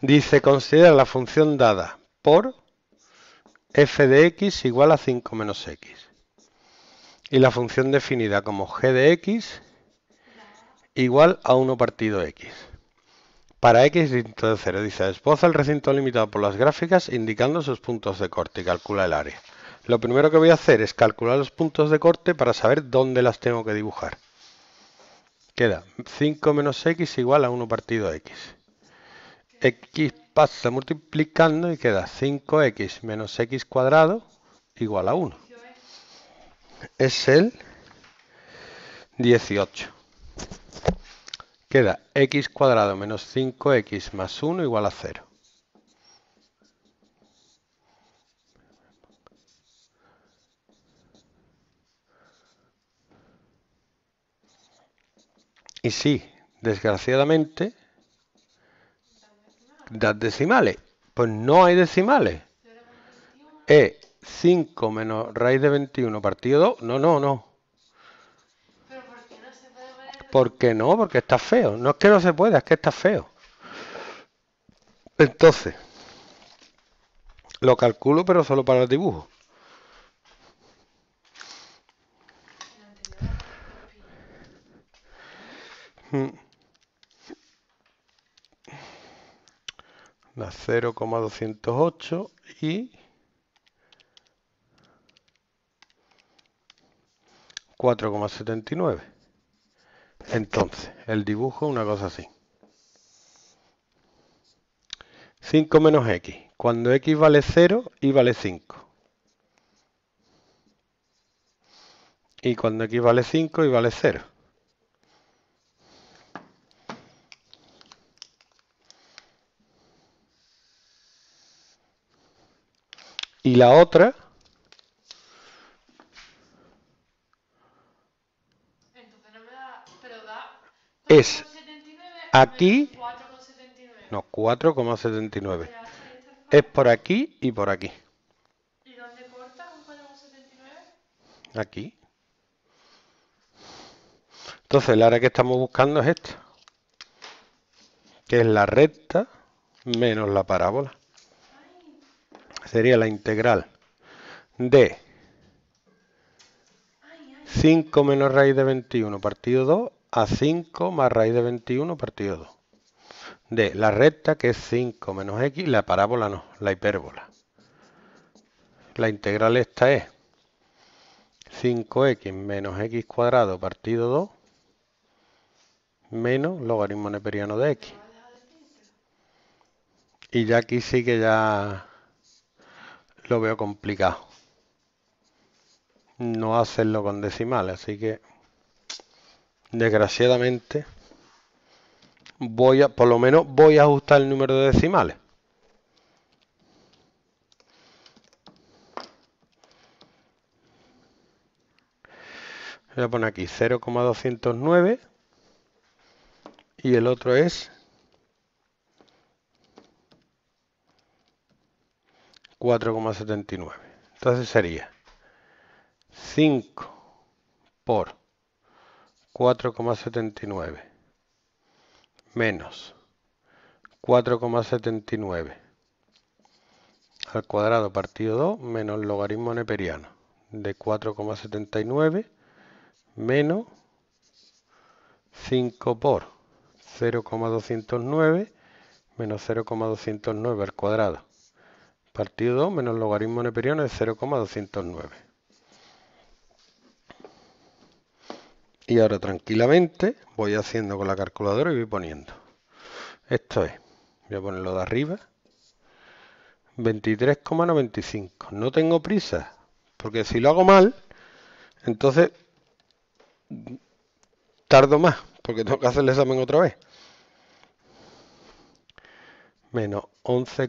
Dice, considera la función dada por f de x igual a 5 menos x. Y la función definida como g de x igual a 1 partido x. Para x distinto de 0, dice, esboza el recinto limitado por las gráficas indicando sus puntos de corte y calcula el área. Lo primero que voy a hacer es calcular los puntos de corte para saber dónde las tengo que dibujar. Queda 5 menos x igual a 1 partido x x pasa multiplicando y queda 5x menos x cuadrado igual a 1. Es el 18. Queda x cuadrado menos 5x más 1 igual a 0. Y sí, desgraciadamente, das decimales. Pues no hay decimales. Es 5 menos raíz de 21 partido 2. No, no, no. no ¿Por qué no? Porque está feo. No es que no se pueda, es que está feo. Entonces, lo calculo, pero solo para el dibujo. la 0,208 y 4,79. Entonces, el dibujo es una cosa así. 5 menos x. Cuando x vale 0, y vale 5. Y cuando x vale 5, y vale 0. y la otra Entonces no me da, pero da es aquí no 4,79 es por aquí y por aquí ¿y dónde corta un 4,79? aquí entonces la área que estamos buscando es esta que es la recta menos la parábola sería la integral de 5 menos raíz de 21 partido 2 a 5 más raíz de 21 partido 2. De la recta que es 5 menos x, la parábola no, la hipérbola. La integral esta es 5x menos x cuadrado partido 2 menos logaritmo neperiano de x. Y ya aquí sí que ya lo veo complicado. No hacerlo con decimales, así que desgraciadamente voy a, por lo menos voy a ajustar el número de decimales. Voy a poner aquí 0,209 y el otro es 4,79. Entonces sería 5 por 4,79 menos 4,79 al cuadrado partido 2 menos logaritmo neperiano de 4,79 menos 5 por 0,209 menos 0,209 al cuadrado partido 2 menos logaritmo neperiano es 0,209. Y ahora tranquilamente voy haciendo con la calculadora y voy poniendo. Esto es, voy a ponerlo de arriba, 23,95. No tengo prisa, porque si lo hago mal, entonces tardo más, porque tengo que hacer el examen otra vez. Menos 11,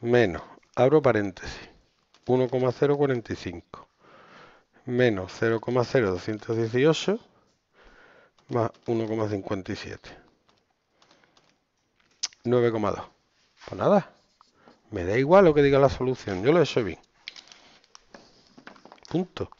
menos, abro paréntesis, 1,045 menos 0,0218 más 1,57. 9,2. Pues nada, me da igual lo que diga la solución, yo lo he hecho bien. Punto.